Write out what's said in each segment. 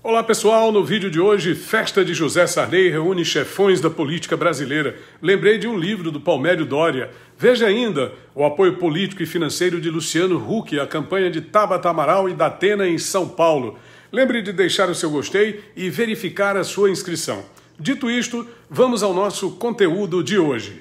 Olá pessoal, no vídeo de hoje, Festa de José Sarney reúne chefões da política brasileira. Lembrei de um livro do Palmério Dória. Veja ainda o apoio político e financeiro de Luciano Huck à campanha de Tabata Amaral e da Atena em São Paulo. Lembre de deixar o seu gostei e verificar a sua inscrição. Dito isto, vamos ao nosso conteúdo de hoje.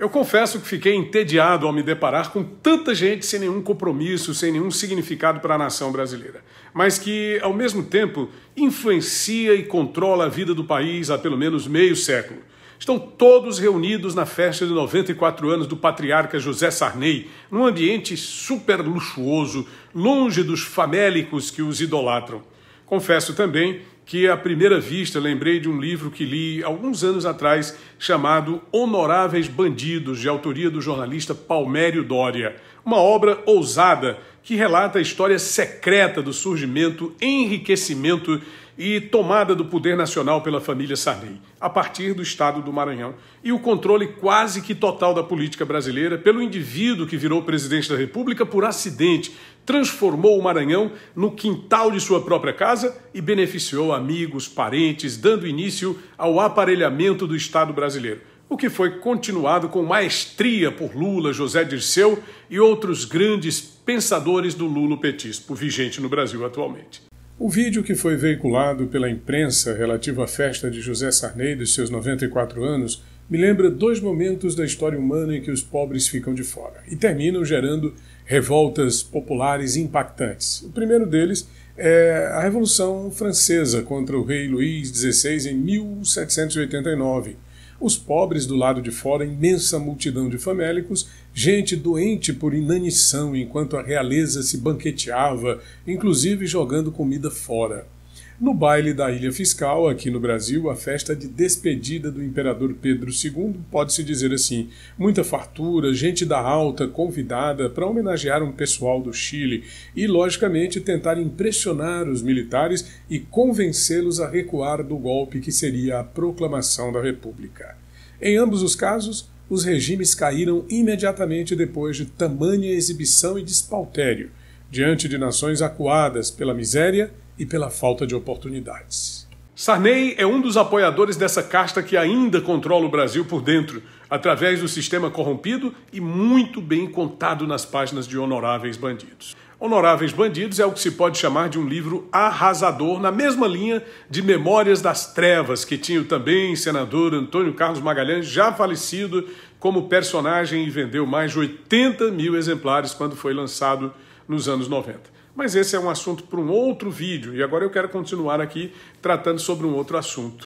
Eu confesso que fiquei entediado ao me deparar com tanta gente sem nenhum compromisso, sem nenhum significado para a nação brasileira, mas que, ao mesmo tempo, influencia e controla a vida do país há pelo menos meio século. Estão todos reunidos na festa de 94 anos do patriarca José Sarney, num ambiente super luxuoso, longe dos famélicos que os idolatram. Confesso também que à primeira vista lembrei de um livro que li alguns anos atrás chamado Honoráveis Bandidos, de autoria do jornalista Palmério Dória. Uma obra ousada que relata a história secreta do surgimento, enriquecimento e tomada do poder nacional pela família Sarney, a partir do estado do Maranhão, e o controle quase que total da política brasileira pelo indivíduo que virou presidente da República por acidente, transformou o Maranhão no quintal de sua própria casa e beneficiou amigos, parentes, dando início ao aparelhamento do Estado brasileiro o que foi continuado com maestria por Lula, José Dirceu e outros grandes pensadores do Petispo, vigente no Brasil atualmente. O vídeo que foi veiculado pela imprensa relativo à festa de José Sarney dos seus 94 anos me lembra dois momentos da história humana em que os pobres ficam de fora e terminam gerando revoltas populares impactantes. O primeiro deles é a Revolução Francesa contra o rei Luís XVI em 1789 os pobres do lado de fora, imensa multidão de famélicos, gente doente por inanição enquanto a realeza se banqueteava, inclusive jogando comida fora. No baile da Ilha Fiscal, aqui no Brasil, a festa de despedida do imperador Pedro II, pode-se dizer assim, muita fartura, gente da alta convidada para homenagear um pessoal do Chile e, logicamente, tentar impressionar os militares e convencê-los a recuar do golpe que seria a proclamação da República. Em ambos os casos, os regimes caíram imediatamente depois de tamanha exibição e despautério, diante de nações acuadas pela miséria e pela falta de oportunidades. Sarney é um dos apoiadores dessa casta que ainda controla o Brasil por dentro, através do sistema corrompido e muito bem contado nas páginas de Honoráveis Bandidos. Honoráveis Bandidos é o que se pode chamar de um livro arrasador, na mesma linha de Memórias das Trevas, que tinha o também senador Antônio Carlos Magalhães, já falecido, como personagem e vendeu mais de 80 mil exemplares quando foi lançado nos anos 90. Mas esse é um assunto para um outro vídeo e agora eu quero continuar aqui tratando sobre um outro assunto.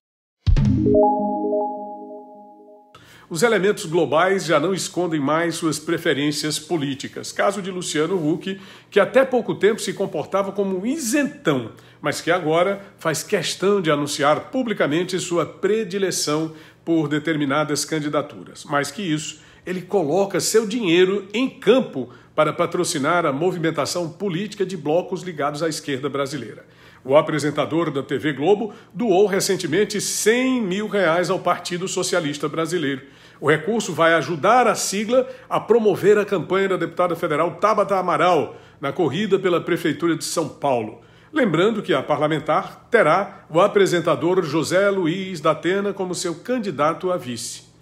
Os elementos globais já não escondem mais suas preferências políticas. Caso de Luciano Huck, que até pouco tempo se comportava como um isentão, mas que agora faz questão de anunciar publicamente sua predileção por determinadas candidaturas. Mais que isso, ele coloca seu dinheiro em campo para patrocinar a movimentação política de blocos ligados à esquerda brasileira. O apresentador da TV Globo doou recentemente 100 mil reais ao Partido Socialista Brasileiro. O recurso vai ajudar a sigla a promover a campanha da deputada federal Tabata Amaral na corrida pela Prefeitura de São Paulo. Lembrando que a parlamentar terá o apresentador José Luiz da Atena como seu candidato a vice.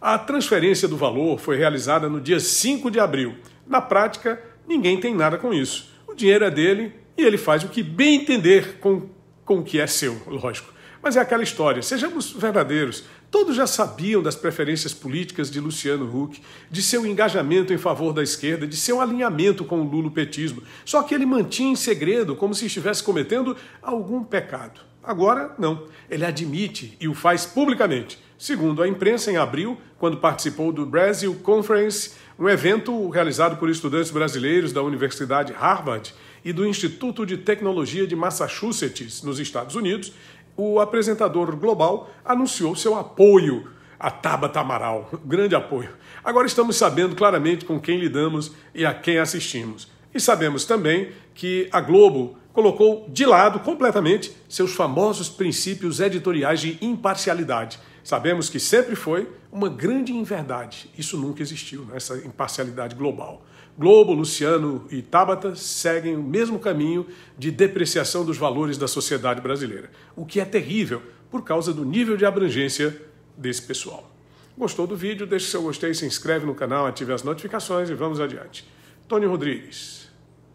A transferência do valor foi realizada no dia 5 de abril. Na prática, ninguém tem nada com isso. O dinheiro é dele e ele faz o que bem entender com, com o que é seu, lógico. Mas é aquela história, sejamos verdadeiros. Todos já sabiam das preferências políticas de Luciano Huck, de seu engajamento em favor da esquerda, de seu alinhamento com o lulopetismo. Só que ele mantinha em segredo, como se estivesse cometendo algum pecado. Agora, não. Ele admite e o faz publicamente. Segundo a imprensa, em abril, quando participou do Brazil Conference, um evento realizado por estudantes brasileiros da Universidade Harvard e do Instituto de Tecnologia de Massachusetts, nos Estados Unidos, o apresentador global anunciou seu apoio a Tabata Amaral. Grande apoio. Agora estamos sabendo claramente com quem lidamos e a quem assistimos. E sabemos também que a Globo colocou de lado completamente seus famosos princípios editoriais de imparcialidade Sabemos que sempre foi uma grande inverdade. Isso nunca existiu, né? essa imparcialidade global. Globo, Luciano e Tabata seguem o mesmo caminho de depreciação dos valores da sociedade brasileira, o que é terrível por causa do nível de abrangência desse pessoal. Gostou do vídeo? Deixe seu gostei, se inscreve no canal, ative as notificações e vamos adiante. Tony Rodrigues,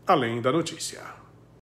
além da notícia.